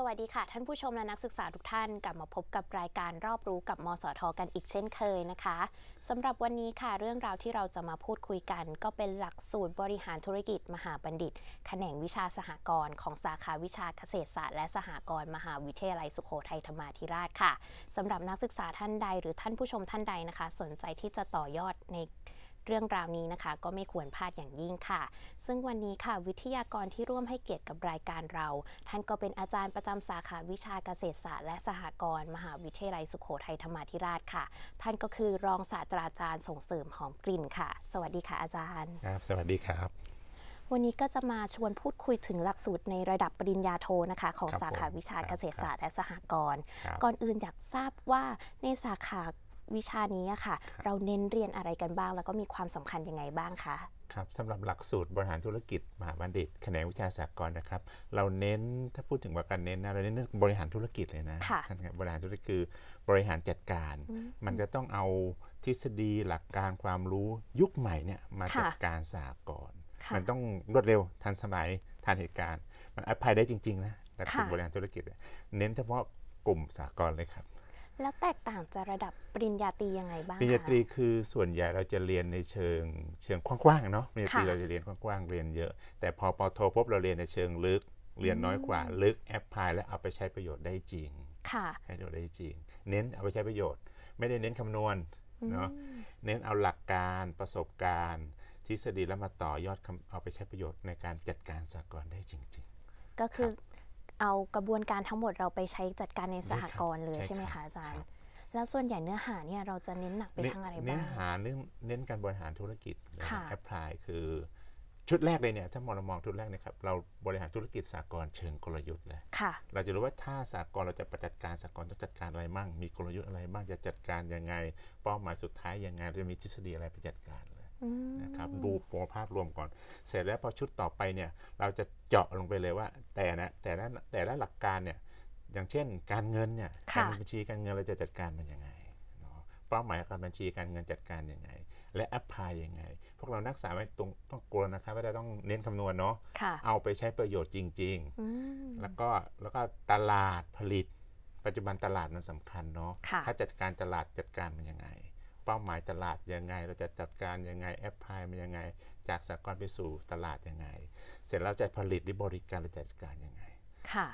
สวัสดีค่ะท่านผู้ชมและนักศึกษาทุกท่านกลับมาพบกับรายการรอบรู้กับมสทกันอีกเช่นเคยนะคะสำหรับวันนี้ค่ะ เรื่องราวที่เราจะมาพูดคุยกันก็เป็นหลักสูตรบริหารธุรกิจมหาบัณฑิตแขนงวิชาสหกรณ์ของสาขาวิชาเกษตรศาสตร์และสหกรณ์มหาวิทยาลัยสุโขทัยธรรมาธิราชค่ะสำหรับนักศึกษาท่านใด หรือท่านผู้ชมท่านใดนะคะ สนใจที่จะต่อยอดในเรื่องราวนี้นะคะก็ไม่ควรพลาดอย่างยิ่งค่ะ ซึ่งวันนี้ค่ะวิทยากรที่ร่วมให้เกียรติกับรายการเรา ท่านก็เป็นอาจารย์ประจำสาขาวิชาเกษตรศาสตร์และสหกรณ์มหาวิทยาลัยสุโขทัยธรรมาธิราชค่ะ ท่านก็คือรองศาสตราจารย์ส่งเสริมหอมกลิ่นค่ะ สวัสดีค่ะอาจารย์ครับสวัสดีครับ วันนี้ก็จะมาชวนพูดคุยถึงหลักสูตร ในระดับปริญญาโทนะคะของสาขาวิชาเกษตรศาสตร์และสหกรณ์ก่อนอื่นอยากทราบว่าในสาขาวิชานี้ค่ะ เราเน้นเรียนอะไรกันบ้าง แล้วก็มีความสำคัญยังไงบ้างคะครับสำหรับหลักสูตรบริหารธุรกิจมหาบัณฑิตแขนงวิชาสากลนะครับ เราเน้นถ้าพูดถึงว่าการเน้นนะเราเน้นเรื่องบริหารธุรกิจเลยนะบริหารธุรกิจคือบริหารจัดการ มันจะต้องเอาทฤษฎีหลักการความรู้ยุคใหม่เนี่ยมาจัดการสากลมันต้องรวดเร็วทันสมัยทันเหตุการณ์มันอัพพยได้จริง ๆ นะหลักสูตรบริหารธุรกิจเน้นเฉพาะกลุ่มสากลเลยครับแล้วแตกต่างจากระดับปริญญาตรียังไงบ้าง ปริญญาตรีคือส่วนใหญ่เราจะเรียนในเชิงเชิงกว้างๆเนาะปริญญาตรีเราจะเรียนกว้างๆเรียนเยอะ แต่พอปอโทพบเราเรียนในเชิงลึกเรียนน้อยกว่าลึกแอปพลาย และเอาไปใช้ประโยชน์ได้จริงค่ะใช้ประโยชน์ได้จริง เน้นเอาไปใช้ประโยชน์ไม่ได้เน้นคำนวณเนาะเน้นเอาหลักการประสบการณ์ทฤษฎีแล้วมาต่อยอดเอาไปใช้ประโยชน์ในการจัดการสากลได้จริง ๆ ก็คือคเอากระบวนการทั้งหมดเราไปใช้จัดการในสหกรณ์เลยใช่ไหมคะอาจารย์ แล้วส่วนใหญ่เนื้อหาเนี่ยเราจะเน้นหนักไปทางอะไรบ้าง เนื้อหา เน้นการบริหารธุรกิจ แอปพลายคือชุดแรกเลยเนี่ย ถ้ามองเรามองชุดแรกนะครับเราบริหารธุรกิจสากลเชิงกลยุทธ์เลยเราจะรู้ว่าถ้าสากลเราจะประจัดการสากลต้องจัดการอะไรบ้าง มีกลยุทธ์อะไรบ้างจะจัดการยังไงเป้าหมายสุดท้ายยังไงจะมีทฤษฎีอะไรไปจัดการนะครับดูโปรภาพรวมก่อน เสร็จแล้วพอชุดต่อไปเนี่ยเราจะเจาะลงไปเลยว่าแต่นะแต่ละแต่ละหลักการเนี่ยอย่างเช่นการเงินเนี่ยการบัญชีการเงินเราจะจัดการมันยังไงเป้าหมายการบัญชีการเงินจัดการยังไง และแอปพลายยังไง พวกเรานักศึกษาไม่ตงต้องกลัวนะครับว่าจะต้องเน้นคำนวณเนาะเอาไปใช้ประโยชน์จริงๆแล้วก็แล้วก็ตลาดผลิต ปัจจุบันตลาดมันสำคัญเนาะถ้าจัดการตลาดจัดการมันยังไงเป้าหมายตลาดยังไง เราจะจัดการยังไง แอปพลายมันยังไง จากสากลไปสู่ตลาดยังไง เสร็จแล้วจะผลิตหรือบริการเราจัดการยังไง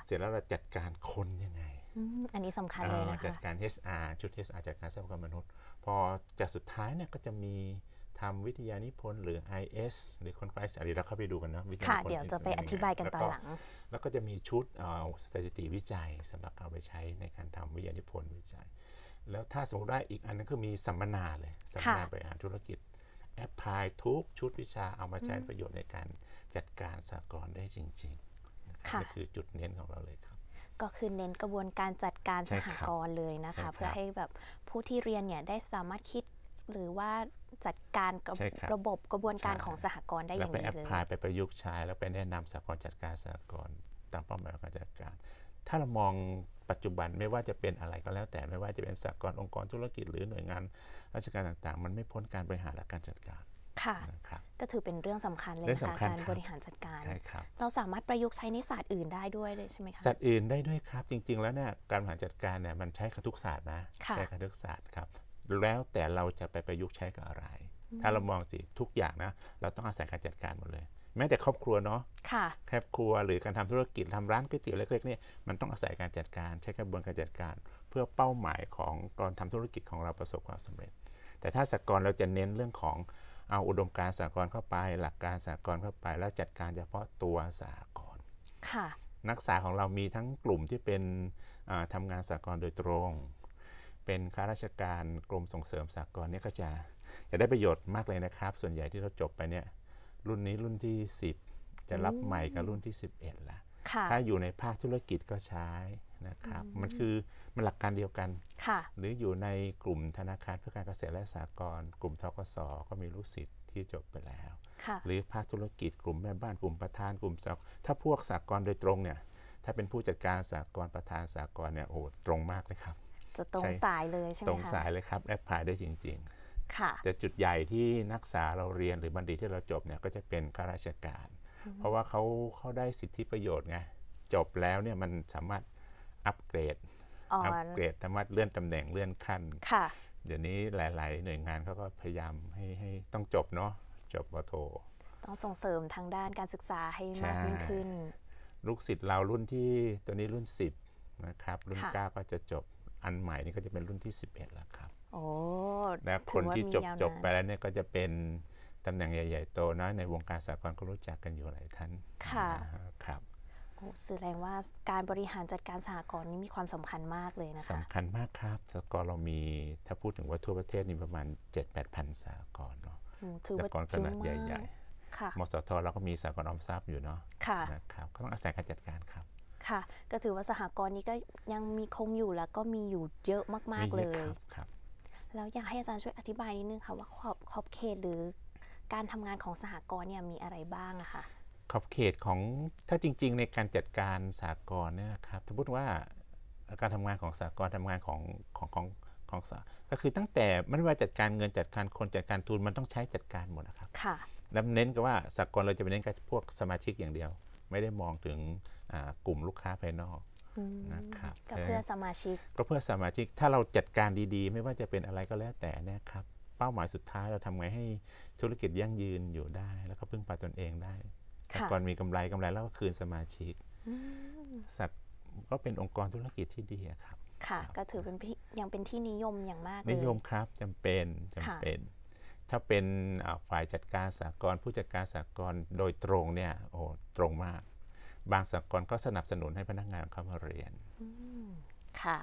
เสร็จแล้วเราจัดการคนยังไง อันนี้สำคัญเลยนะคะจัดการ HR ชุด HR จัดการทรัพยากรมนุษย์ พอจากสุดท้ายเนี่ยก็จะมีทำวิทยานิพนธ์หรือ IS หรือคนไฟสารีเราเข้าไปดูกันนะวิทยานิพนธ์ค่ะ เดี๋ยวจะไปอธิบายกันตอนหลัง แล้วก็จะมีชุดสถิติวิจัย สำหรับเอาไปใช้ในการทำวิทยานิพนธ์วิจัยแล้วถ้าสมมติได้อีกอันนั้นคือมีสัมมนาเลยสัมมนาบริหารธุรกิจแอปพลายทุกชุดวิชาเอามาใช้ประโยชน์ในการจัดการสากลได้จริงๆนี่คือจุดเน้นของเราเลยครับ ก็คือเน้นกระบวนการจัดการสหกรณ์เลยนะคะเพื่อให้แบบผู้ที่เรียนเนี่ยได้สามารถคิดหรือว่าจัดการรระบบกระบวนการของสหกรณ์ได้อย่างดีเลยแล้วไปแอพพลายไปประยุกต์ใช้แล้วไปแนะนำสหกรณ์จัดการสหกรณ์ตามเป้าหมายการจัดการ ถ้าเรามองปัจจุบันไม่ว่าจะเป็นอะไรก็แล้วแต่ไม่ว่าจะเป็นสากลองค์กรธุรกิจหรือหน่วยงาน ราชการต่างๆ มันไม่พ้นการบริหารและการจัดการค่ะก็ถือเป็นเรื่องสำคัญเลยนะคะการบริหารจัดการเราสามารถประยุกต์ใช้ในศาสตร์อื่นได้ด้วยใช่ไหมคะศาสตร์อื่นได้ด้วยครับ จริงๆ แล้วเนี่ยการบริหารจัดการเนี่ยมันใช้กทุกศาสตร์นะใช้กทุกศาสตร์ครับแล้วแต่เราจะไปประยุกต์ใช้กับอะไร ถ้าเรามองสิทุกอย่างนะเราต้องอาศัยการจัดการหมดเลยแม้แต่ครอบครัวเนาะค่ะครอบครัวหรือการทำธุรกิจทำร้านก๋วยเตี๋ยวเล็กๆนี่มันต้องอาศัยการจัดการใช้กระบวนการจัดการ เพื่อเป้าหมายของการทำธุรกิจของเราประสบความสำเร็จ แต่ถ้าสากรเราจะเน้นเรื่องของเอาอุดมการสากลเข้าไป หลักการสากลเข้าไปแล้วจัดการ เฉพาะตัวสากลค่ะนักศึกษาของเรามีทั้งกลุ่มที่เป็นทำงานสากลโดยตรง เป็นข้าราชการกรมส่งเสริมสากลเนี่ยก็จะจะได้ประโยชน์มากเลยนะครับ ส่วนใหญ่ที่เราจบไปเนี่ยรุ่นนี้รุ่นที่ 10 จะรับใหม่กับรุ่นที่ 11ละถ้าอยู่ในภาคธุรกิจก็ใช้นะครับ มันคือมันหลักการเดียวกัน หรืออยู่ในกลุ่มธนาคาร เพื่อการเกษตรและสหกรณ์กลุ่มทกศก็มีลูกศิษย์ที่จบไปแล้ว หรือภาคธุรกิจกลุ่มแม่บ้านกลุ่มประธานกลุ่มสักถ้าพวกสากลโดยตรงเนี่ยถ้าเป็นผู้จัดการสากลประธานสากลเนี่ยโอ้ตรงมากเลยครับ จะตรงสายเลยใช่ไหมคะตรงสายเลยครับแอปพลายได้จริง ๆแต่จุดใหญ่ที่นักศึกษาเราเรียนหรือบัณฑิตที่เราจบเนี่ยก็จะเป็นข้าราชการ เพราะว่าเขาเขาได้สิทธิประโยชน์ไงจบแล้วเนี่ยมันสามารถอัปเกรดอัปเกรด สามารถเลื่อนตำแหน่งเลื่อนขั้นเดี๋ยวนี้หลาย ๆ หน่วยงานเขาก็พยายามให้ให้ต้องจบเนาะจบวโท ต้องส่งเสริมทางด้านการศึกษาให้มากยิ่งขึ้น ลูกศิษย์เรารุ่นที่ตัวนี้รุ่น 10นะครับรุ่น9ก็จะจบอันใหม่นี่ก็จะเป็นรุ่นที่ 11 แล้วครับโอ้และคนที่จบจบไปแล้วเนี่ยก็จะเป็นตำแหน่งใหญ่ๆโตนะในวงการสากลก็รู้จักกันอยู่หลายท่าน ค่ะครับแสดงว่าการบริหารจัดการสากลนี้มีความสำคัญมากเลยนะคะสำคัญมากครับสากรเรามีถ้าพูดถึงว่าทั่วประเทศนี่ประมาณ 7 8พันสากลเนาะสากลขนาดใหญ่ๆมสทเราก็มีสากลออมทรัพย์อยู่เนาะนะครับก็ต้องอาศัยการจัดการครับค่ะก็ถือว่าสหกรณ์นี้ก็ยังมีคงอยู่แล้วก็มีอยู่เยอะมากๆเลยครับ ครับ แล้วอยากให้อาจารย์ช่วยอธิบายนิดนึงค่ะว่าขอบขอบเขตหรือ การทำงานของสหกรณ์เนี่ยมีอะไรบ้างอะค่ะ ขอบเขตของถ้าจริงๆในการจัดการสหกรณ์เนี่ยนะครับ สมมติว่าการทำงานของสหกรณ์ทำงานของของของของสก็คือตั้งแต่ไม่ว่าจัดการเงินจัดการคนจัดการทุนมันต้องใช้จัดการหมดนะครับ ค่ะ แล้วเน้นก็ว่าสหกรณ์เราจะไปเน้นกับพวกสมาชิกอย่างเดียว ไม่ได้มองถึงกลุ่มลูกค้าภายนอกนะครับก็เพื่อสมาชิก ก็เพื่อสมาชิกถ้าเราจัดการดีๆ ไม่ว่าจะเป็นอะไรก็แล้วแต่นะครับเป้าหมายสุดท้ายเราทำไงให้ธุรกิจยั่งยืนอยู่ได้ แล้วก็พึ่งพาตนเองได้ก่อนมีกำไรกำไรแล้วก็คืนสมาชิก สัตว์ก็เป็นองค์กรธุรกิจที่ดีครับค่ะ ก็ถือเป็นยังเป็นที่นิยมอย่างมากเลยนิยมครับจำเป็นจำเป็น ถ้าเป็นฝ่ายจัดการสากลผู้จัดการสากลโดยตรงเนี่ยโอ้ตรงมากบางสากลก็สนับสนุนให้พนักงานเข้ามาเรียนค่ะ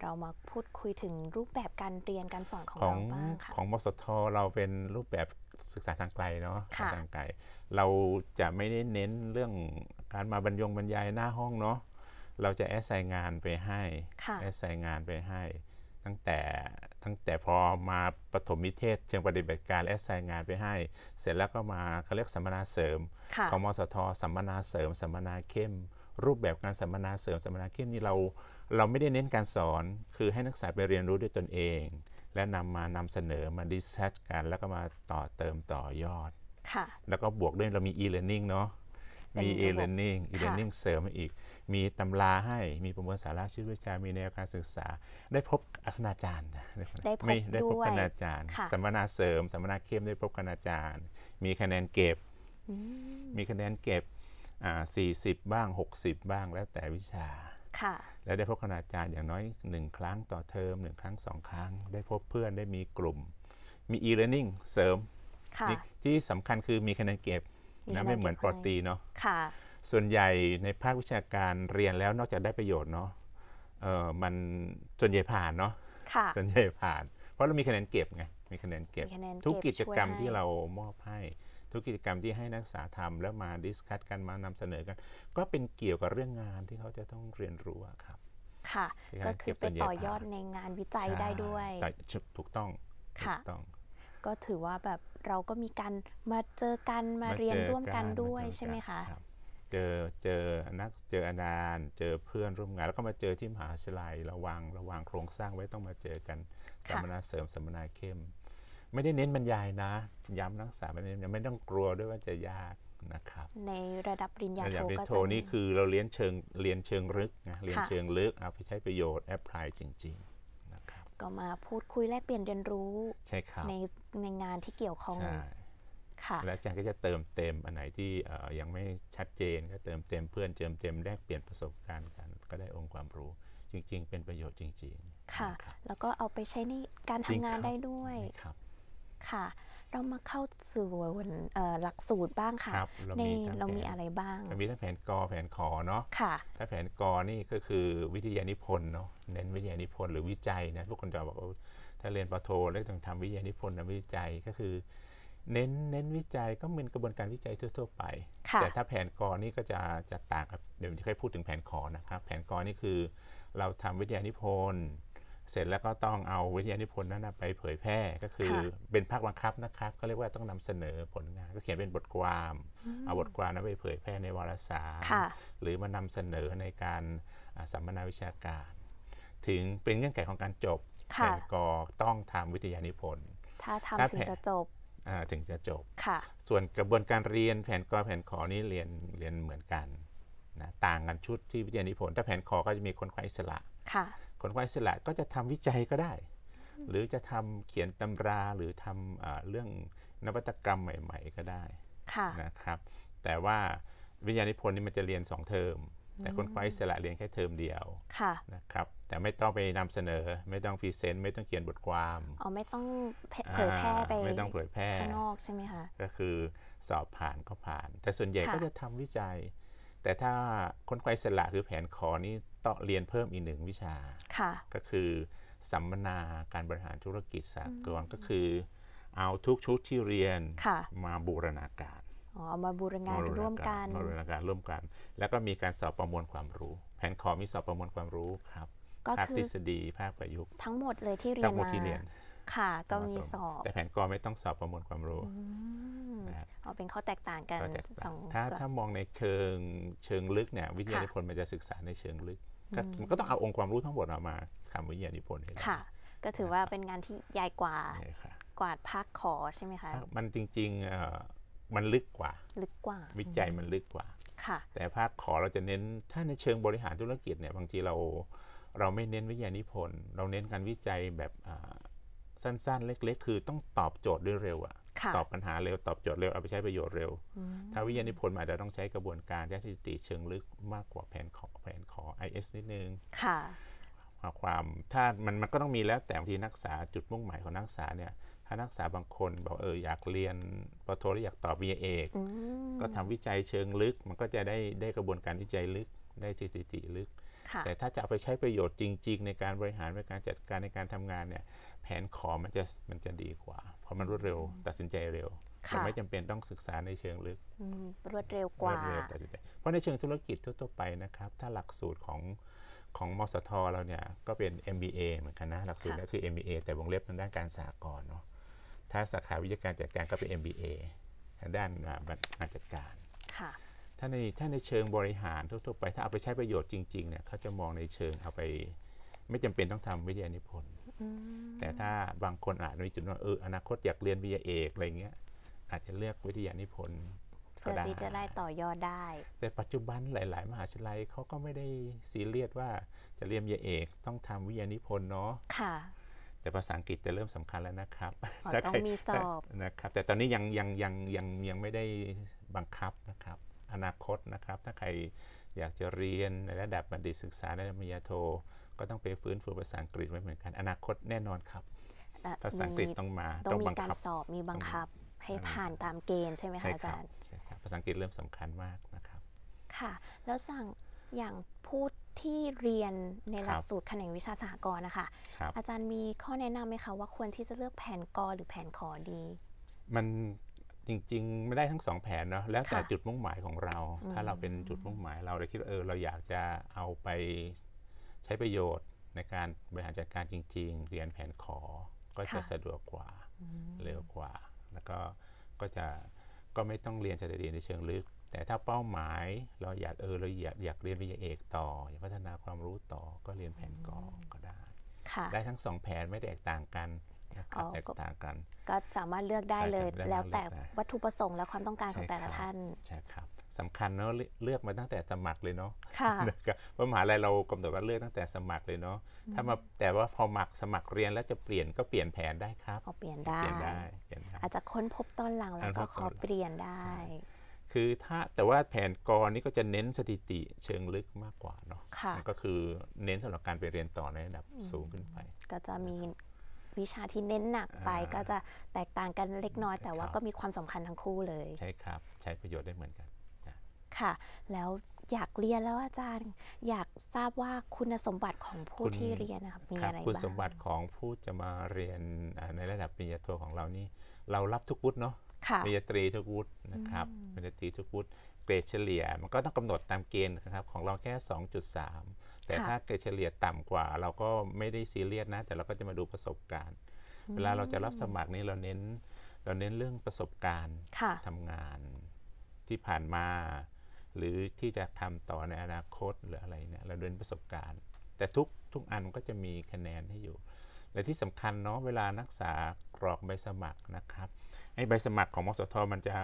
เรามาพูดคุยถึงรูปแบบการเรียนการสอนของของเราบ้างค่ะของมสทเราเป็นรูปแบบศึกษาทางไกลเนาะะทางไกล เราจะไม่ได้เน้นเรื่องการมาบรรยงบรรยายหน้าห้องเนาะ เราจะแอสไซน์งานไปให้ แอสไซน์งานไปให้ตั้งแต่ตั้งแต่พอมาปฐมนิเทศเชิงปฏิบัติการและแสงงานไปให้ เสร็จแล้วก็มาเขาเรียกสัมมนาเสริมกมสทสัมมนาเสริม สัมมนาเข้ม รูปแบบการสัมมนาเสริมสัมมนาเข้มนี่เรา เราไม่ได้เน้นการสอนคือให้นักศึกษาไปเรียนรู้ด้วยตนเอง และนำมานำเสนอมาดิสคัชกันแล้วก็มาต่อเติมต่อยอดแล้วก็บวกด้วยเรามี e-learning เนาะมี e-learning e-learning เสริมมาอีก มีตำราให้ มีประมวลสาระชีวิตวิชา มีแนวการศึกษา ได้พบคณาจารย์ได้พบได้พบคณาจารย์สัมมนาเสริมสัมมนาเข้มได้พบคณาจารย์ มีคะแนนเก็บ มีคะแนนเก็บสี่สิบบ้าง 60 บ้างแล้วแต่วิชาแล้วได้พบคณาจารย์อย่างน้อย1ครั้งต่อเทอมหนึ่งครั้งสองครั้ง ได้พบเพื่อน ได้มีกลุ่ม มี e-learning เสริมที่สำคัญคือมีคะแนนเก็บนะไม่เหมือนโปรตีเนาะค่ะส่วนใหญ่ในภาควิชาการเรียนแล้วนอกจากได้ประโยชน์เนาะเออมันส่วนใหญ่ผ่านเนาะะส่วนใหญ่ผ่าน เพราะเรามีคะแนนเก็บไง มีคะแนนเก็บ ทุกกิจกรรมที่เรามอบให้ทุกกิจกรรมที่ให้นักศึกษาทำแล้วมาดิสคัตกันมานำเสนอกัน ก็เป็นเกี่ยวกับเรื่องงานที่เขาจะต้องเรียนรู้ครับ ค่ะ ก็คือไปต่อยอดในงานวิจัยได้ด้วยถูกต้อง ค่ะต้องก็ถือว่าแบบเราก็มีการมาเจอกันมาเรียนร่วมกันด้วยใช่ไหมคะเจอเจอนักเจออาจารย์เจอเพื่อนร่วมงานแล้วก็มาเจอที่มหาวิทยาลัยระวังระวังโครงสร้างไว้ต้องมาเจอกันสัมมนาเสริมสัมมนาเข้ม ไม่ได้เน้นบรรยายนะย้ำนักศึกษาไม่้งไม่ต้องกลัวด้วยว่าจะยากนะครับ ในระดับปริญญาโทก็จะนี่คือเราเรียนเชิงเรียนเชิงลึกนะเรียนเชิงลึกเอาไปใช้ประโยชน์แอพพลายจริง ๆก็มาพูดคุยแลกเปลี่ยนเรียนรู้ใช่ครับในในงานที่เกี่ยวข้องใช่ค่ะและอาจารย์ก็จะเติมเต็มอันไหนที่ยังไม่ชัดเจน ก็เติมเต็มเพื่อนเติมเต็มแลกเปลี่ยนประสบการณ์กัน ก็ได้องค์ความรู้จริง ๆ เป็นประโยชน์จริง ๆค่ะ แล้วก็เอาไปใช้ในการทำงานได้ด้วยครับค่ะเรามาเข้าสู่หลักสูตรบ้างค่ะ ในเรามีอะไรบ้าง มีทั้งแผนกอแผนขอเนาะค่ะถ้าแผนกอนี่ก็คือวิทยานิพนธ์เนาะ เน้นวิทยานิพนธ์หรือวิจัยนะพวกคนจะบอกว่าถ้าเรียนปโทแล้วต้องทำวิทยานิพนธ์นะวิจัยก็คือเน้นเน้นวิจัยก็เหมือนกระบวนการวิจัยทั่ว ๆไป แต่ถ้าแผนกอนี่ก็จะจะต่างกับเดี๋ยวจะค่อยพูดถึงแผนขอนะครับ แผนกอนี่คือเราทำวิทยานิพนธ์เสร็จแล้วก็ต้องเอาวิทยานิพนธ์นั้นไปเผยแพร่ก็คือเป็นภาคบังคับนะครับก็เรียกว่าต้องนำเสนอผลงาน ก็เขียนเป็นบทความเอาบทความนั้นไปเผยแพร่ในวารสารหรือมานำเสนอในการสัมมนาวิชาการ ถึงเป็นเงื่อนไขของการจบแต่ก็ต้องทำวิทยานิพนธ์ถ้าทำถึงจะจบ ถึงจะจบส่วนกระบวนการเรียนแผนกอแผนขอนี้เรียนเรียนเหมือนกันนะต่างกันชุดที่วิทยานิพนธ์ถ้าแผนขอก็จะมีคนคว้อิสระคนไว้สละก็จะทำวิจัยก็ได้ หรือจะทำเขียนตำราหรือทำเรื่องนวัตกรรมใหม่ ๆก็ได้นะครับแต่ว่าวิทยานิพนธ์นี่มันจะเรียน 2 เทอม แต่คนไว้สละเรียนแค่เทอมเดียวนะครับแต่ไม่ต้องไปนำเสนอ ไม่ต้องพรีเซนต์ไม่ต้องเขียนบทความอ๋อไม่ต้องเผยแพร่ไปไม่ต้องเผยแพร่ข้างนอกใช่ไหมคะก็คือสอบผ่านก็ผ่านแต่ส่วนใหญ่ก็จะทำวิจัย แต่ถ้าคนไข้สละคือแผนขอนี่ตอเรียนเพิ่มอีกหนึ่งวิชาก็คือ สัมมนาการบริหารธุรกิจสากลก็คือ เอาทุกชุดที่เรียนมาบูรณาการอ๋อมาบูรณาการร่วมกันมาบูรณาการร่วมกันแล้วก็มีการสอบประมวลความรู้ แผนขอมีสอบประมวลความรู้ครับก็คือทฤษฎีภาคประยุกต์ทั้งหมดเลยที่เรียนมาทั้งหมดที่เรียนค่ะก็มีสอบแต่แผนกอไม่ต้องสอบประมวลความรู้นะเอาเป็นข้อแตกต่างกันสองถ้าถ้ามองในเชิงเชิงลึกเนี่ยวิทยานิพนธ์มันจะศึกษาในเชิงลึกก็ต้องเอาองค์ความรู้ทั้งหมดมาทำวิทยานิพนธ์ ค่ะ ก็ถือว่าเป็นงานที่ใหญ่กว่า กวาดภาคขอใช่ไหมคะ มันจริงๆมันลึกกว่า ลึกกว่า วิจัยมันลึกกว่า ค่ะ แต่ภาคขอเราจะเน้นถ้าในเชิงบริหารธุรกิจเนี่ยบางทีเรา เราไม่เน้นวิทยานิพนธ์ เราเน้นการวิจัยแบบสั้นๆเล็กๆ คือต้องตอบโจทย์ด้วยเร็วอะตอบปัญหาเร็ว ตอบโจทย์เร็วเอาไปใช้ประโยชน์เร็ว ถ้าวิทยานิพนธ์อาจจะต้องใช้กระบวนการด้านสถิติเชิงลึกมากกว่าแผนขอแผนขอ IS นิดนึงค่ะความถ้ามันมันก็ต้องมีแล้วแต่บางทีนักศึกษาจุดมุ่งหมายของนักศึกษาเนี่ยถ้านักศึกษาบางคนบอกเอออยากเรียนปโทแล้อยากตอบวาเอกก็ทำวิจัยเชิงลึก มันก็จะได้ได้กระบวนการวิจัยลึกได้สถิติลึก แต่ถ้าจะเอาไปใช้ประโยชน์จริง ๆ ในการบริหารในการจัดการในการทำงานเนี่ยแผนขอมันจะมันจะดีกว่า เพราะมันรวดเร็วตัดสินใจเร็วเราไม่จำเป็นต้องศึกษาในเชิงลึกรวดเร็วกว่าเพราะในเชิงธุรกิจทั่ว ๆ ไปนะครับถ้าหลักสูตรของของมสทเราเนี่ยก็เป็น MBA เหมือนกันนะ หลักสูตรนั่นคือ MBA แต่วงเล็บทางด้านการสากลเนาะถ้าสาขาวิทยาการจัดการ ก็เป็น MBA ทางด้านงานจัดการถ้าในถ้าในเชิงบริหารทั่ว ๆ ไปถ้าเอาไปใช้ประโยชน์จริง ๆ เนี่ยเขาจะมองในเชิงเอาไปไม่จำเป็นต้องทำวิทยานิพนธ์แต่ถ้าบางคนอาจจะมีจุดว่าเอออนาคตอยากเรียนวิทยาเอกอะไรเงี้ยอาจจะเลือกวิทยานิพนธ์เพื่อที่จะได้ต่อยอดได้ แต่ปัจจุบันหลาย ๆ มหาวิทยาลัยเขาก็ไม่ได้ซีเรียสว่าจะเรียนวิทยาเอกต้องทำวิทยานิพนธ์เนาะค่ะแต่ภาษาอังกฤษจะเริ่มสำคัญแล้วนะครับต้องมีสอบนะครับแต่ตอนนี้ยังยังยังยังยังไม่ได้บังคับนะครับอนาคตนะครับถ้าใครอยากจะเรียนในระดับบัณฑิตศึกษาในระดับปริญญาโทก็ต้องไปฟื้นฟูภาษาอังกฤษไว้เหมือนกัน อนาคตแน่นอนครับ ภาษาอังกฤษต้องมา ต้องมีการสอบมีบังคับให้ผ่านตามเกณฑ์ใช่ไหมคะอาจารย์ ใช่ครับภาษาอังกฤษเริ่มสำคัญมากนะครับ ค่ะ แล้วสั่งอย่างผู้ที่เรียนในหลักสูตรแขนงวิชาสหกรณ์นะคะอาจารย์มีข้อแนะนำไหมคะว่าควรที่จะเลือกแผนกหรือแผนขอดี มันจริงๆ ไม่ได้ทั้งสองแผนเนาะแล้ว แต่จุดมุ่งหมายของเรา ถ้าเราเป็นจุดมุ่งหมาย เราเราคิดว่าเออเราอยากจะเอาไปใช้ประโยชน์ในการบริหารจัดการจริงๆ เรียนแผนขอ ก็จะสะดวกกว่าเร็วกว่า แล้วก็ก็จะก็ไม่ต้องเรียนจะเรียนในเชิงลึก แต่ถ้าเป้าหมายเราอยากเออเราอยากอยากเรียนวิทยาเอกต่ออยากพัฒนาความรู้ต่อก็เรียนแผนกอก็ได้ได้ทั้งสองแผนไม่แตกต่างกันแตกต่างกัน ก็สามารถเลือกได้เลยแล้วแต่วัตถุประสงค์และความต้องการของแต่ละท่านใช่ครับสำคัญเนาะเลือกมาตั้งแต่สมัครเลยเนาะค่ะว่ามหาลัยเรากำหนดว่าเลือกตั้งแต่สมัครเลยเนาะถ้ามาแต่ว่าพอมักสมัครเรียนแล้วจะเปลี่ยนก็เปลี่ยนแผนได้ครับเปลี่ยนได้อาจจะค้นพบต้นหลังแล้วก็ขอเปลี่ยนได้ คือถ้าแต่ว่าแผนกรนี่ก็จะเน้นสถิติเชิงลึกมากกว่าเนาะก็คือเน้นสาหรับการไปเรียนต่อในระดับสูงขึ้นไป ก็จะมีวิชาที่เน้นหนักไปก็จะแตกต่างกันเล็กน้อย แต่ว่าก็มีความสำคัญทั้งคู่เลย ใช่ครับ ใช้ประโยชน์ได้เหมือนกัน ค่ะ แล้วอยากเรียนแล้วอาจารย์ อยากทราบว่าคุณสมบัติของผู้ที่เรียนนะครับมีอะไรบ้างคุณสมบัติของผู้จะมาเรียนในระดับปริญญาโทของเรานี่ เรารับทุกวุฒิเนาะปริญญาตรีทุกวุฒินะครับปริญญาตรีทุกวุฒิเกรดเฉลี่ยมันก็ต้องกำหนดตามเกณฑ์นะครับ ของเราแค่ 2.3 แต่ถ้าเกรดเฉลี่ยต่ำกว่า เราก็ไม่ได้ซีเรียสนะ แต่เราก็จะมาดูประสบการณ์ เวลาเราจะรับสมัครนี่เราเน้น เราเน้นเรื่องประสบการณ์ทำงานที่ผ่านมาหรือที่จะทำต่อในอนาคตหรืออะไรเนี่ยเราเน้นประสบการณ์ แต่ทุกทุกอันก็จะมีคะแนนให้อยู่และที่สำคัญเนาะเวลานักศึกษากรอกใบสมัครนะครับไอ้ใบสมัครของมสทมันจะ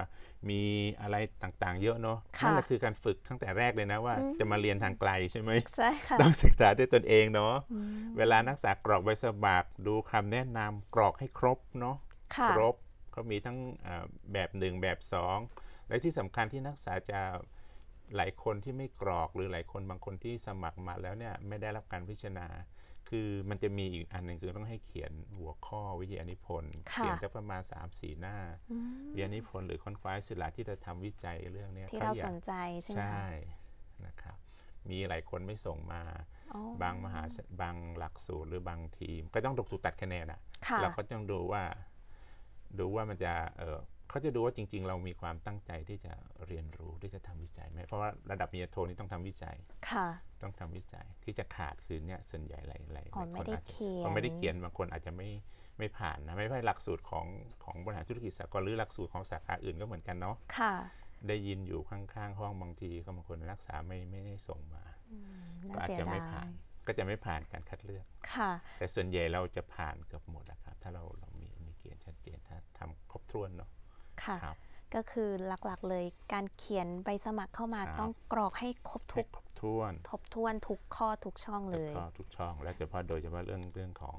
มีอะไรต่างๆ เยอะเนาะนั่นแหละคือการฝึกตั้งแต่แรกเลยนะว่าจะมาเรียนทางไกลใช่ไหมใช่ค่ะต้องศึกษาด้วยตนเองเนาะเวลานักศึกษากรอกใบสมัครดูคำแนะนำกรอกให้ครบเนาะครบเขามีทั้งแบบหนึ่งแบบสองและที่สำคัญที่นักศึกษาจะหลายคนที่ไม่กรอกหรือหลายคนบางคนที่สมัครมาแล้วเนี่ยไม่ได้รับการพิจารณาคือมันจะมีอีกอันหนึ่งคือต้องให้เขียนหัวข้อวิทยานิพนธ์เขียนจะประมาณ3ามสี่หน้า วิทยานิพนธ์หรือค้นคว้าศิลาที่จะทำวิจัยเรื่องนี้ที่เราสนใจใช่ไหมใช่นะครับ มีหลายคนไม่ส่งมาบางมหาบางหลักสูตรหรือบางทีม ก็ต้องถูกตัดคะแนนอ่ะเราก็ต้องดูว่า ดูว่ามันจะเออเขาจะดูว่าจริง ๆเรามีความตั้งใจที่จะเรียนรู้ที่จะทำวิจัยไหมเพราะว่าระดับปริญญาโทนี่ต้องทำวิจัยค่ะต้องทำวิจัยที่จะขาดคือเนี่ยส่วนใหญ่หลายๆคนอาจจะไม่ได้เขียนบางคนอาจจะไม่ไม่ผ่านนะไม่ใช่หลักสูตรของของบริหารธุรกิจสากลหรือหลักสูตรของสาขาอื่นก็เหมือนกันเนาะค่ะ ได้ยินอยู่ข้างๆห้องบางทีก็บางคนรักษาไม่ไม่ได้ส่งมาก็อาจจะไม่ผ่านก็จะไม่ผ่านการคัดเลือกค่ะ แต่ส่วนใหญ่เราจะผ่านเกือบหมดนะครับถ้าเราเรามีมีเกณฑ์ชัดเจนถ้าทำครบถ้วนเนาะค่ะก็คือหลักๆเลยการเขียนใบสมัครเข้ามาต้องกรอกให้ครบทุกครบถ้วน ทบถ้วนทุกข้อทุกช่องเลยทุกช่องและเฉพาะโดยเฉพาะเรื่องเรื่องของ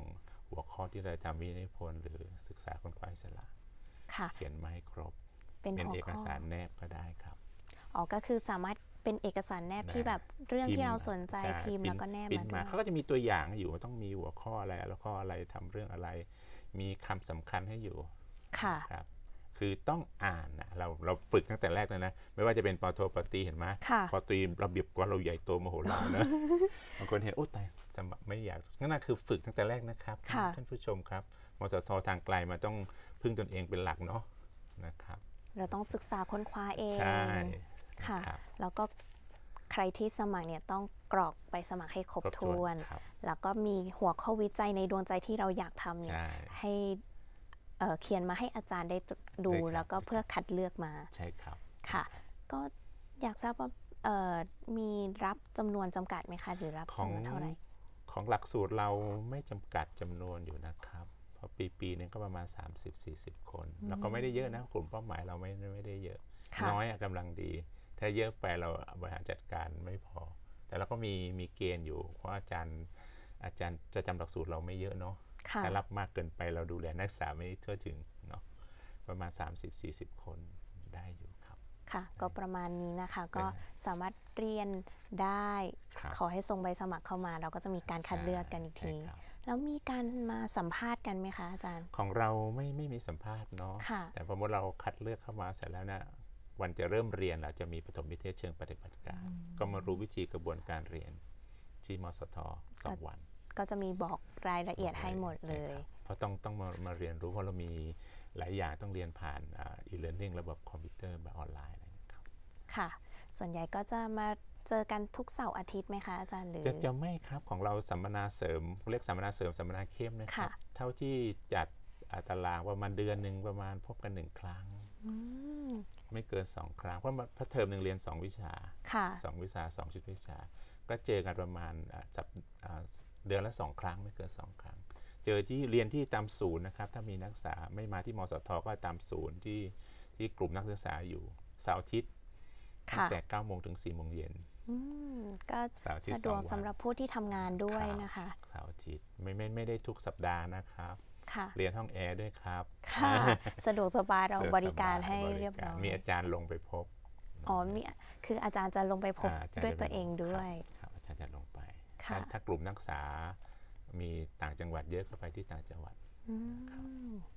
หัวข้อที่เราจะมีนิพนธ์หรือศึกษาค้นคว้าสละเขียนมาให้ครบเป็นเอกสารแนบก็ได้ครับอ๋อก็คือสามารถเป็นเอกสารแนบที่แบบเรื่องที่เราสนใจพิมพ์แล้วก็แนบมาด้วยเขาก็จะมีตัวอย่างอยู่ว่าต้องมีหัวข้ออะไรแล้วข้ออะไรทำเรื่องอะไร มีคำสำคัญให้อยู่ ค่ะครับคือต้องอ่านนะเราเราฝึกตั้งแต่แรกเลยนะไม่ว่าจะเป็นปอโทปตีเห็นไหมปอตีระเบียบกว่าเราใหญ่โตมโหฬารนะบางคนเห็นโอ้ตายสมัติไม่อยากนั่นคือฝึกตั้งแต่แรกนะครับท่านผู้ชมครับ มสททางไกลมาต้องพึ่งตนเองเป็นหลักเนาะนะครับ เราต้องศึกษาค้นคว้าเองใช่ค่ะแล้วก็ใครที่สมัครเนี่ยต้องกรอกไปสมัครให้ครบถ้วน แล้วก็มีหัวข้อวิจัยในดวงใจที่เราอยากทำเนี่ยให้เขียนมาให้อาจารย์ได้ดูแล้วก็เพื่อคัดเลือกมา ใช่ครับ ค่ะ ก็อยากทราบว่ามีรับจำนวนจำกัดไหมคะหรือรับจำนวนเท่าไหร่ของหลักสูตรเราไม่จำกัดจำนวนอยู่นะครับเพราะปีปีนึงก็ประมาณ30-40 คน เราก็ไม่ได้เยอะนะกลุ่มเป้าหมายเราไม่ไม่ได้เยอะ น้อยกำลังดี ถ้าเยอะไปเราบริหารจัดการไม่พอ แต่เราก็มีมีเกณฑ์อยู่เพราะอาจารย์อาจารย์จะจำหลักสูตรเราไม่เยอะเนาะถ้ารับมากเกินไปเราดูแลนักศึกษาไม่ทั่วถึงเนาะประมาณ30-40 คนได้อยู่ครับค่ะก็ประมาณนี้นะคะ ก็สามารถเรียนได้ขอให้ส่งใบสมัครเข้ามา เราก็จะมีการคัดเลือกกันอีกทีแล้วมีการมาสัมภาษณ์กันไหมคะ อาจารย์ ของเราไม่ไม่มีสัมภาษณ์เนาะะแต่พอมดเราคัดเลือกเข้ามาเสร็จแล้วนะวันจะเริ่มเรียนเราจะมีปฐมนิเทศเชิงปฏิบัติการ ก็มารู้วิธีกระบวนการเรียนที่มสทสองวันก็จะมีบอกรายละเอียดให้หมดเลย เพราะต้องต้องมามาเรียนรู้ เพราะเรามีหลายอย่างต้องเรียนผ่านอีเลิร์นนิ่งระบบคอมพิวเตอร์แบบออนไลน์นะครับ ค่ะ ส่วนใหญ่ก็จะมาเจอกัน ทุกเสาร์อาทิตย์ไหมคะอาจารย์หรือจะจะไม่ครับของเราสัมมนาเสริม เรียกสัมมนาเสริมสัมมนาเข้มนะครับ เท่าที่จัดตารางประมาณเดือนหนึ่งประมาณพบกันหนึ่งครั้งมไม่เกินสองครั้ง เพราะพระเทอมหนึ่งเรียนสองวิชาสองวิชาสองชุดวิชา ก็เจอกันประมาณสัปเดือนละสองครั้งไม่เกินสองครั้ง เจอที่เรียนที่ตามศูนย์นะครับ ถ้ามีนักศึกษาไม่มาที่มสทก็ตามศูนย์ที่ที่กลุ่มนักศึกษาอยู่เสาร์อาทิตย์ตั้งแต่เก้าโมงถึงสี่โมงเย็นก็สะดวกสำหรับผู้ที่ทำงานด้วยนะคะเสาร์อาทิตย์ไม่ไม่ไม่ได้ทุกสัปดาห์นะครับเรียนห้องแอร์ด้วยครับ ค่ะ สะดวกสบายเราบริการให้เรียบร้อยมีอาจารย์ลงไปพบอ๋อมีคืออาจารย์จะลงไปพบด้วยตัวเองด้วยอาจารย์จะลงถ้ากลุ่มนักศึกษามีต่างจังหวัดเยอะก็ไปที่ต่างจังหวัด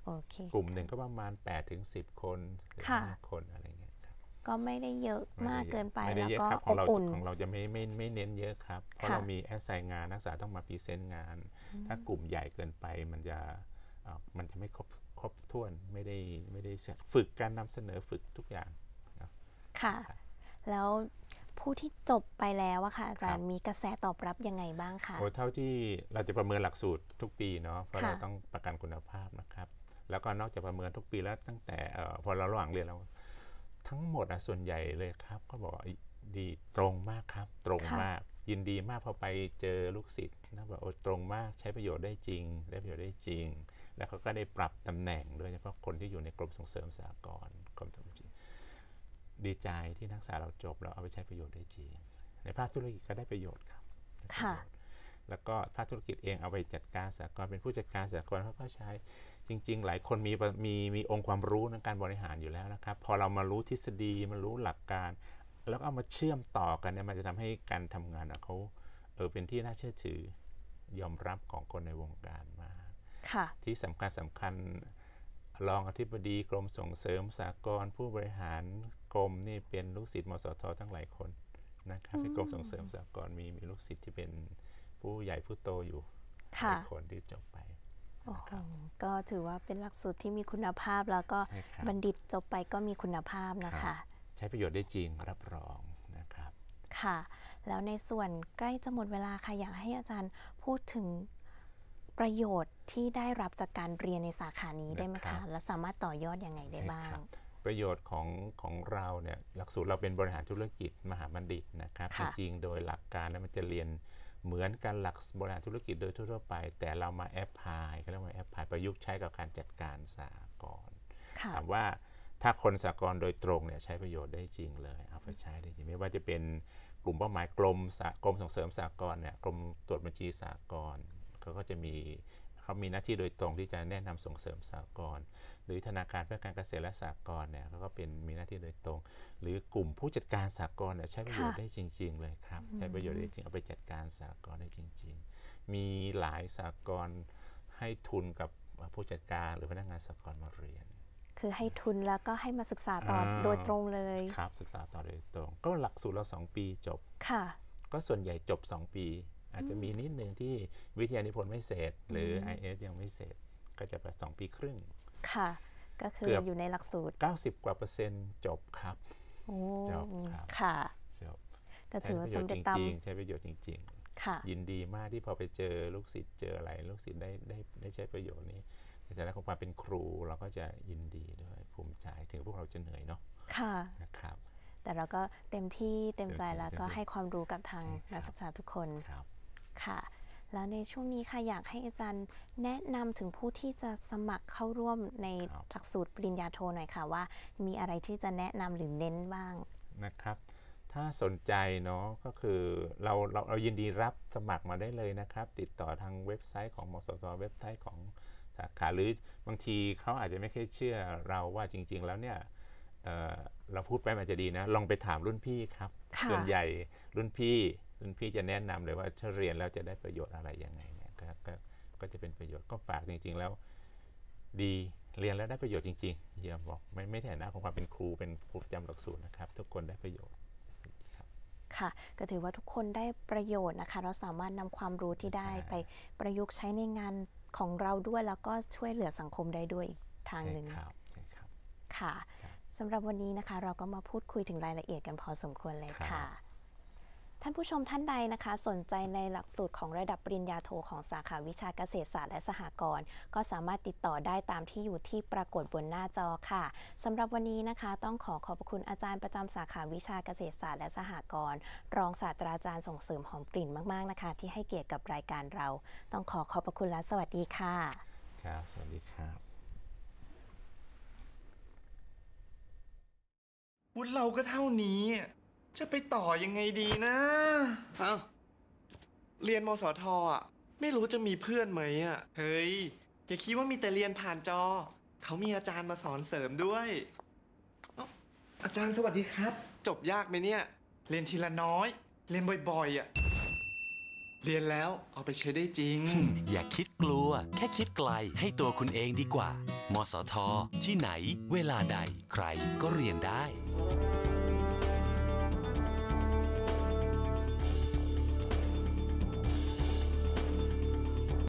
โอเคกลุ่มหนึ่งก็ประมาณ8ปดถึงสิคนค่ะคนอะไรเงี้ยครับก็ไม่ได้เยอะมากเกินไปแล้วก็อบอุ่นของเราจะไม่ไม่ไม่เน้นเยอะครับเพราะเรามีแอสไซน์งานนักศึกษาต้องมาพรีเซนต์งาน ถ้ากลุ่มใหญ่เกินไปมันจะมันจะไม่ครบครบถ้วนไม่ได้ไม่ได้ฝึกการนำเสนอฝึกทุกอย่างค่ะ แล้วผู้ที่จบไปแล้วอะค่ะอาจารย์มีกระแสตอบรับยังไงบ้างคะโอ้เท่าที่เราจะประเมินหลักสูตรทุกปีเนาะเพราะเราต้องประกันคุณภาพนะครับ แล้วก็นอกจากประเมินทุกปีแล้วตั้งแต่พอเราระหว่างเรียนเรา ทั้งหมดอะส่วนใหญ่เลยครับ ก็บอกดีตรงมากครับ ตรงมาก ยินดีมากพอไปเจอลูกศิษย์นะบอกโอ้ตรงมากใช้ประโยชน์ได้จริงได้ประโยชน์ได้จริง แล้วเขาก็ได้ปรับตำแหน่งโดยเฉพาะคนที่อยู่ในกรมส่งเสริมสหกรณ์กรมสมจิดีใจที่นักศึกษาเราจบเราเอาไปใช้ประโยชน์ได้จริง ในภาคธุรกิจก็ได้ประโยชน์ครับค่ะแล้วก็ภาคธุรกิจเองเอาไปจัดการสากลเป็นผู้จัดการสากลเขาก็ใช้ จริงๆ หลายคนมีมีมีองค์ความรู้ในการบริหารอยู่แล้วนะครับ พอเรามารู้ทฤษฎีมารู้หลักการ แล้วเอามาเชื่อมต่อกันเนี่ยมันจะทำให้การทำงานเขาเออเป็นที่น่าเชื่อถือยอมรับของคนในวงการมาค่ะที่สำคัญสำคัญรองอธิบดีกรมส่งเสริมสากลผู้บริหารรมนี่เป็นลูกศิษย์มสททั้งหลายคนนะครับที่กรมส่งเสริมสากรมีมีลูกศิษย์ที่เป็นผู้ใหญ่ผู้โตอยู่หลายคนที่จบไปก็ถือว่าเป็นหลักสูตรที่มีคุณภาพ แล้วก็บัณฑิตจบไปก็มีคุณภาพนะคะ ใช้ประโยชน์ได้จริงรับรองนะครับ ค่ะ แล้วในส่วนใกล้จะหมดเวลาค่ะอยากให้อาจารย์พูดถึงประโยชน์ที่ได้รับจากการเรียนในสาขานี้ได้ไหมคะและสามารถต่อยอดอยังไงได้บ้างประโยชน์ของของเราเนี่ยหลักสูตรเราเป็นบริหารธุรกิจมหาบัณฑิตนะครับจริงๆโดยหลักการแล้วมันจะเรียนเหมือนกันหลักบริหารธุรกิจโดยทั่วไป แต่เรามาแอพพลายก็เรียกว่าแอพพลายประยุกต์ใช้กับการจัดการสากลถามว่าถ้าคนสากลโดยตรงเนี่ยใช้ประโยชน์ได้จริงเลยเอาไปใช้ได้จริงไม่ว่าจะเป็นกลุ่มเป้าหมายกลมกลมส่งเสริมสากลเนี่ยกลมตรวจบัญชีสากลเขาก็จะมีเขามีหน้าที่โดยตรงที่จะแนะนำส่งเสริมสหกรณ์หรือธนาคารเพื่อการเกษตรและสหกรณ์เนี่ยเขาก็เป็นมีหน้าที่โดยตรง หรือกลุ่มผู้จัดการสหกรณ์เนี่ยใช้ประโยชน์ได้จริง ๆ เลยครับใช้ประโยชน์ได้จริงเอาไปจัดการสหกรณ์ได้จริง ๆ มีหลายสหกรณ์ให้ทุนกับผู้จัดการหรือพนักงานสหกรณ์มาเรียน คือให้ทุนแล้วก็ให้มาศึกษาต่ออโดยตรงเลยครับ ศึกษาต่อโดยตรงก็หลักสูตรเราสองปีจบค่ะ ก็ส่วนใหญ่จบสองปีอาจจะมีนิดนึงที่วิทยานิพนธ์ไม่เสร็จหรือ IS ยังไม่เสร็จ ก็จะประมาณสองปีครึ่ง ค่ะ ก็คือเกือบอยู่ในหลักสูตร 90 กว่าเปอร์เซ็นต์จบครับจบครับค่ะจบ ก็ถือว่าสมเร็จตามใช้ประโยชน์จริงค่ะ ยินดีมากที่พอไปเจอลูกศิษย์เจออะไรลูกศิษย์ได้ได้ได้ใช้ประโยชน์นี้แต่านะของความเป็นครูเราก็จะยินดีด้วยภูมิใจถึงพวกเราจะเหนื่อยเนาะ ค่ะนะครับ แต่เราก็เต็มที่เต็มใจแล้วก็ให้ความรู้กับทางนักศึกษาทุกคนครับค่ะแล้วในช่วงนี้ค่ะ อยากให้อาจารย์แนะนำถึงผู้ที่จะสมัครเข้าร่วมในหลักสูตรปริญญาโทหน่อยค่ะ ว่ามีอะไรที่จะแนะนำหรือเน้นบ้างนะครับถ้าสนใจเนาะก็คือเราเราเรายินดีรับสมัครมาได้เลยนะครับ ติดต่อทางเว็บไซต์ของมสทเว็บไซต์ของสาขาหรือบางทีเขาอาจจะไม่เคยเชื่อเราว่าจริงๆ แล้วเนี่ยเเราพูดไปมันจะดีนะลองไปถามรุ่นพี่ครับส่วนใหญ่รุ่นพี่คุ่พี่จะแนะนำเลยว่าถ้าเรียนแล้วจะได้ประโยชน์อะไรยังไงเนี่ยก็กก็จะเป็นประโยชน์ก็ฝากจริงๆ แล้ว ดีเรียนแล้วได้ประโยชน์จริงๆเยี่ยมบอกไม่ไม่แถ่นะของความเป็นครูเป็นครูประจำหลักสูตรนะครับ ทุกคนได้ประโยชน์ ค่ะก็ถือว่าทุกคนได้ประโยชน์นะคะเราสามารถนำความรู้ที่ได้ไปประยุกต์ใช้ในงานของเราด้วยแล้วก็ช่วยเหลือสังคมได้ด้วยอีกทางหนึ่งครับค่ะสำหรับวันนี้นะคะ เราก็มาพูดคุยถึงรายละเอียดกันพอสมควรเลยค่ะท่านผู้ชมท่านใดนะคะ สนใจในหลักสูตรของระดับปริญญาโทของสาขาวิชาเกษตรศาสตร์ และสหกรณ์ก็สามารถติดต่อได้ตามที่อยู่ที่ปรากฏบนหน้าจอค่ะ สำหรับวันนี้นะคะ ต้องขอขอบคุณอาจารย์ประจำสาขาวิชาเกษตรศาสตร์และสหกรณ์รองศาสตราจารย์ส่งเสริมหอมกลิ่นมากๆนะคะ ที่ให้เกียรติกับรายการเรา ต้องขอขอบคุณและสวัสดีค่ะครับสวัสดีครับวุฒเราก็เท่านี้จะไปต่อยังไงดีนะ เอ้า เรียนมสทอ่ะไม่รู้จะมีเพื่อนไหมอ่ะ เฮ้ยอย่าคิดว่ามีแต่เรียนผ่านจอ เขามีอาจารย์มาสอนเสริมด้วยอ้าอาจารย์สวัสดีครับ จบยากไหมเนี่ย เรียนทีละน้อย เรียนบ่อย ๆอ่ะ เรียนแล้วเอาไปใช้ได้จริง อย่าคิดกลัว แค่คิดไกลให้ตัวคุณเองดีกว่ามสทที่ไหน เวลาใด ใครก็เรียนได้